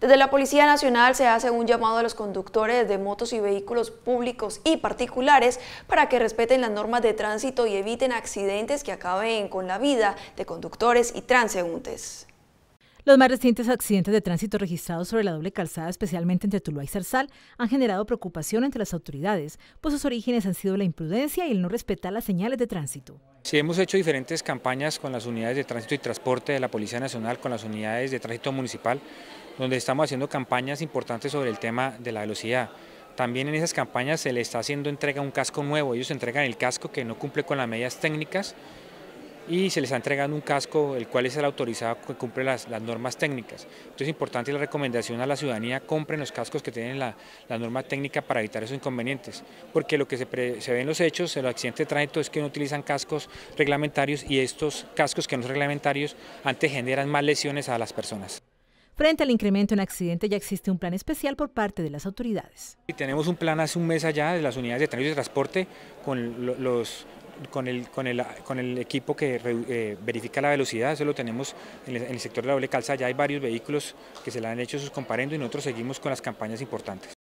Desde la Policía Nacional se hace un llamado a los conductores de motos y vehículos públicos y particulares para que respeten las normas de tránsito y eviten accidentes que acaben con la vida de conductores y transeúntes. Los más recientes accidentes de tránsito registrados sobre la doble calzada, especialmente entre Tuluá y Zarzal, han generado preocupación entre las autoridades, pues sus orígenes han sido la imprudencia y el no respetar las señales de tránsito. Si hemos hecho diferentes campañas con las unidades de tránsito y transporte de la Policía Nacional, con las unidades de tránsito municipal, donde estamos haciendo campañas importantes sobre el tema de la velocidad. También en esas campañas se le está haciendo entrega un casco nuevo, ellos entregan el casco que no cumple con las medidas técnicas y se les está entregando un casco el cual es el autorizado que cumple las, normas técnicas. Entonces es importante la recomendación a la ciudadanía, compren los cascos que tienen la, norma técnica para evitar esos inconvenientes, porque lo que se, se ve en los hechos, en los accidentes de tránsito es que no utilizan cascos reglamentarios y estos cascos que no son reglamentarios antes generan más lesiones a las personas. Frente al incremento en accidentes ya existe un plan especial por parte de las autoridades. Y tenemos un plan hace un mes allá de las unidades de tránsito y transporte con el, equipo que eh, verifica la velocidad, eso lo tenemos en el, sector de la doble calza, ya hay varios vehículos que se la han hecho sus comparendo y nosotros seguimos con las campañas importantes.